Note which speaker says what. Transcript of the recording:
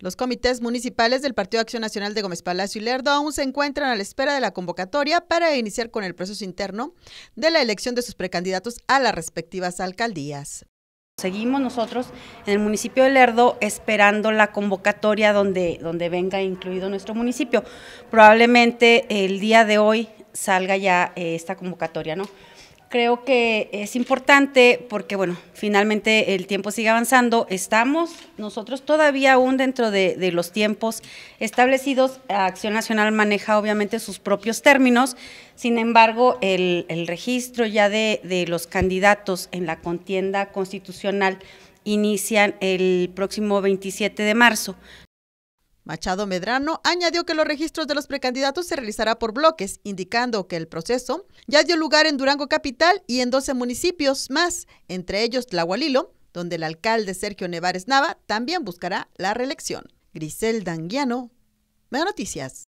Speaker 1: Los comités municipales del Partido Acción Nacional de Gómez Palacio y Lerdo aún se encuentran a la espera de la convocatoria para iniciar con el proceso interno de la elección de sus precandidatos a las respectivas
Speaker 2: alcaldías. Seguimos nosotros en el municipio de Lerdo esperando la convocatoria donde, donde venga incluido nuestro municipio. Probablemente el día de hoy salga ya eh, esta convocatoria, ¿no? Creo que es importante porque, bueno, finalmente el tiempo sigue avanzando. Estamos nosotros todavía aún dentro de, los tiempos establecidos. Acción Nacional maneja obviamente sus propios términos. Sin embargo, el, registro ya de, de los candidatos en la contienda constitucional inician el próximo 27 de
Speaker 1: marzo. Machado Medrano añadió que los registros de los precandidatos se realizará por bloques, indicando que el proceso ya dio lugar en Durango Capital y en 12 municipios más, entre ellos Tlahualilo, donde el alcalde Sergio Nevares Nava también buscará la reelección. Grisel Danguiano, Mega Noticias.